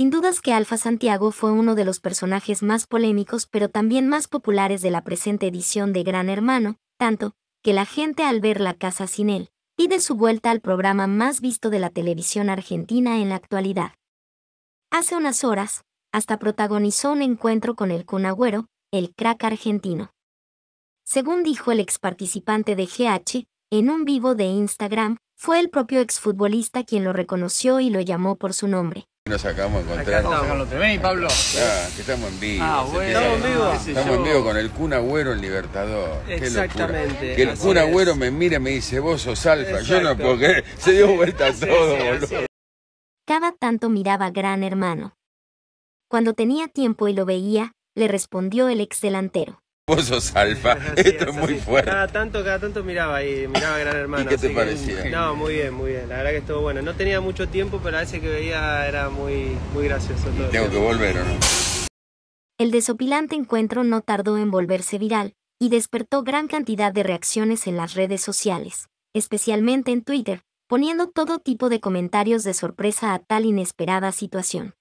Sin dudas que Alfa Santiago fue uno de los personajes más polémicos pero también más populares de la presente edición de Gran Hermano, tanto que la gente al ver La Casa sin él pide su vuelta al programa más visto de la televisión argentina en la actualidad. Hace unas horas, hasta protagonizó un encuentro con el cunagüero, el crack argentino. Según dijo el ex participante de GH, en un vivo de Instagram, fue el propio exfutbolista quien lo reconoció y lo llamó por su nombre nos acabamos de encontrar. Acá estamos, tres. ven, Pablo? que ah, estamos en vivo. Estamos en vivo. con el Kun Agüero en Libertador. Exactamente. que el Kun Agüero me mira y me dice, vos sos alfa. Yo no porque Se dio vuelta todo, boludo. Cada tanto miraba Gran Hermano. Cuando tenía tiempo y lo veía, le respondió el ex delantero. Alfa. Esto es muy fuerte. Cada tanto, cada tanto miraba y miraba Gran Hermano. ¿Y qué te parecía? no, muy bien, muy bien. La verdad que estuvo bueno. No tenía mucho tiempo, pero a veces que veía era muy, muy gracioso todo. tengo que volver, ¿o no? El desopilante encuentro no tardó en volverse viral y despertó gran cantidad de reacciones en las redes sociales, especialmente en Twitter, poniendo todo tipo de comentarios de sorpresa a tal inesperada situación.